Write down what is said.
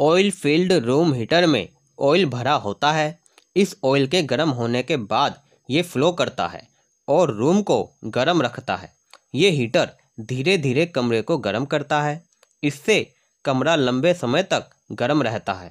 oil filled room heater में oil भरा होता है इस ऑयल के गर्म होने के बाद ये फ्लो करता है और रूम को गर्म रखता है ये हीटर धीरे धीरे कमरे को गर्म करता है इससे कमरा लंबे समय तक गर्म रहता है